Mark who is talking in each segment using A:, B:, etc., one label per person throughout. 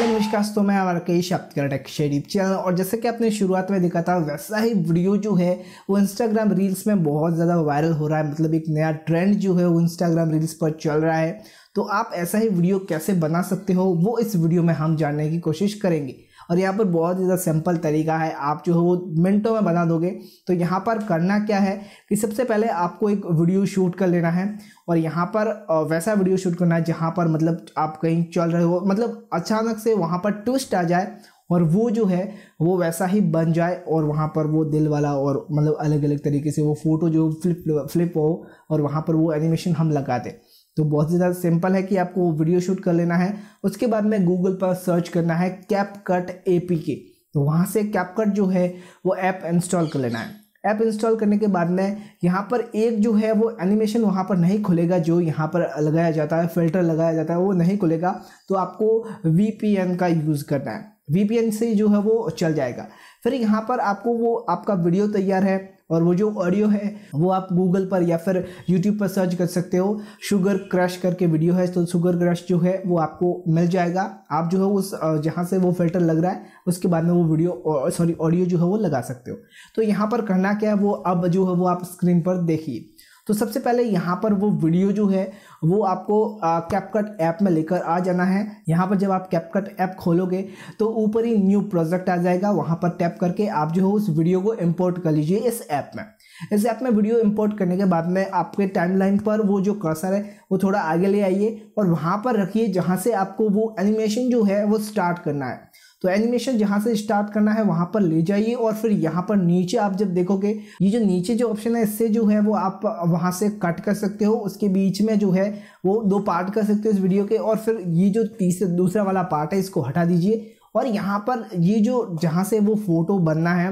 A: hello नमस्कार तो मैं हमारा कई आपका टेक्स शरीफ चैनल और जैसे कि आपने शुरुआत में देखा था वैसा ही वीडियो जो है वो इंस्टाग्राम रील्स में बहुत ज़्यादा वायरल हो रहा है मतलब एक नया ट्रेंड जो है वो इंस्टाग्राम रील्स पर चल रहा है तो आप ऐसा ही वीडियो कैसे बना सकते हो वो इस वीडियो में हम जानने की कोशिश करेंगे और यहाँ पर बहुत ज़्यादा सिंपल तरीका है आप जो है वो मिनटों में बना दोगे तो यहाँ पर करना क्या है कि सबसे पहले आपको एक वीडियो शूट कर लेना है और यहाँ पर वैसा वीडियो शूट करना है जहाँ पर मतलब आप कहीं चल रहे हो मतलब अचानक से वहाँ पर ट्विस्ट आ जाए और वो जो है वो वैसा ही बन जाए और वहाँ पर वो दिल वाला और मतलब अलग अलग तरीके से वो फ़ोटो जो फ्लिप फ्लिप हो और वहाँ पर वो एनिमेशन हम लगा दें तो बहुत ही ज़्यादा सिंपल है कि आपको वो वीडियो शूट कर लेना है उसके बाद में गूगल पर सर्च करना है कैप कट ए पी के तो वहाँ से कैप कट जो है वो ऐप इंस्टॉल कर लेना है ऐप इंस्टॉल करने के बाद में यहाँ पर एक जो है वो एनिमेशन वहाँ पर नहीं खुलेगा जो यहाँ पर लगाया जाता है फिल्टर लगाया जाता है वो नहीं खुलेगा तो आपको वी का यूज़ करना है वी से जो है वो चल जाएगा फिर यहाँ पर आपको वो आपका वीडियो तैयार है और वो जो ऑडियो है वो आप गूगल पर या फिर यूट्यूब पर सर्च कर सकते हो शुगर क्रश करके वीडियो है तो शुगर क्रश जो है वो आपको मिल जाएगा आप जो है उस जहाँ से वो फिल्टर लग रहा है उसके बाद में वो वीडियो सॉरी ऑडियो जो है वो लगा सकते हो तो यहाँ पर करना क्या है वो अब जो है वो आप स्क्रीन पर देखिए तो सबसे पहले यहाँ पर वो वीडियो जो है वो आपको कैपकट ऐप में लेकर आ जाना है यहाँ पर जब आप कैपकट ऐप खोलोगे तो ऊपर ही न्यू प्रोजेक्ट आ जाएगा वहाँ पर टैप करके आप जो है उस वीडियो को इम्पोर्ट कर लीजिए इस ऐप में इस ऐप में वीडियो इम्पोर्ट करने के बाद में आपके टाइमलाइन पर वो जो कर्सर है वो थोड़ा आगे ले आइए और वहाँ पर रखिए जहाँ से आपको वो एनिमेशन जो है वो स्टार्ट करना है तो एनिमेशन जहाँ से स्टार्ट करना है वहाँ पर ले जाइए और फिर यहाँ पर नीचे आप जब देखोगे ये जो नीचे जो ऑप्शन है इससे जो है वो आप वहाँ से कट कर सकते हो उसके बीच में जो है वो दो पार्ट कर सकते हो इस वीडियो के और फिर ये जो तीसरा दूसरा वाला पार्ट है इसको हटा दीजिए और यहाँ पर ये जो जहाँ से वो फ़ोटो बनना है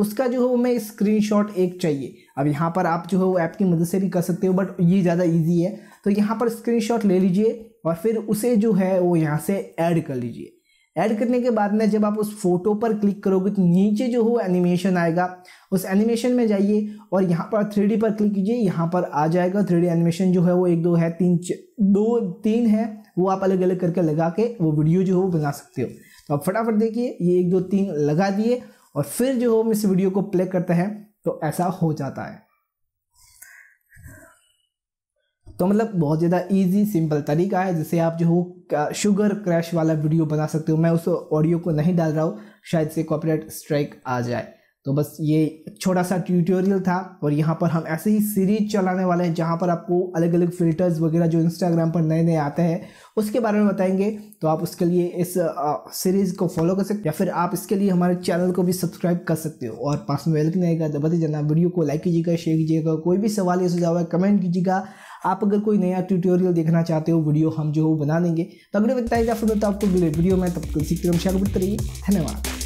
A: उसका जो है वो मैं स्क्रीनशॉट एक चाहिए अब यहाँ पर आप जो है वो ऐप की मदद से भी कर सकते हो बट ये ज़्यादा इजी है तो यहाँ पर स्क्रीनशॉट ले लीजिए और फिर उसे जो है वो यहाँ से ऐड कर लीजिए ऐड करने के बाद में जब आप उस फोटो पर क्लिक करोगे तो नीचे जो हो एनिमेशन आएगा उस एनिमेशन में जाइए और यहाँ पर थ्री पर क्लिक कीजिए यहाँ पर आ जाएगा थ्री एनिमेशन जो है वो एक दो है तीन दो तीन है वो आप अलग अलग करके लगा के वो वीडियो जो है वो बना सकते हो तो आप फटाफट देखिए ये एक दो तीन लगा दिए और फिर जो हम इस वीडियो को प्ले करते हैं तो ऐसा हो जाता है तो मतलब बहुत ज़्यादा इजी सिंपल तरीका है जिससे आप जो हो शुगर क्रैश वाला वीडियो बना सकते हो मैं उस ऑडियो को नहीं डाल रहा हूँ शायद से कॉपीराइट स्ट्राइक आ जाए तो बस ये छोटा सा ट्यूटोरियल था और यहाँ पर हम ऐसे ही सीरीज चलाने वाले हैं जहाँ पर आपको अलग अलग फिल्टर्स वगैरह जो इंस्टाग्राम पर नए नए आते हैं उसके बारे में बताएंगे तो आप उसके लिए इस सीरीज़ को फॉलो कर सकते या फिर आप इसके लिए हमारे चैनल को भी सब्सक्राइब कर सकते हो और पास में वेलकम आएगा दबा दीजिएगा वीडियो को लाइक कीजिएगा शेयर कीजिएगा कोई भी सवाल या सुझाव है कमेंट कीजिएगा आप अगर कोई नया ट्यूटोरियल देखना चाहते हो वीडियो हम जो बना देंगे तो अगले तो आपको वीडियो में तब तक सीख क्रम रहिए धन्यवाद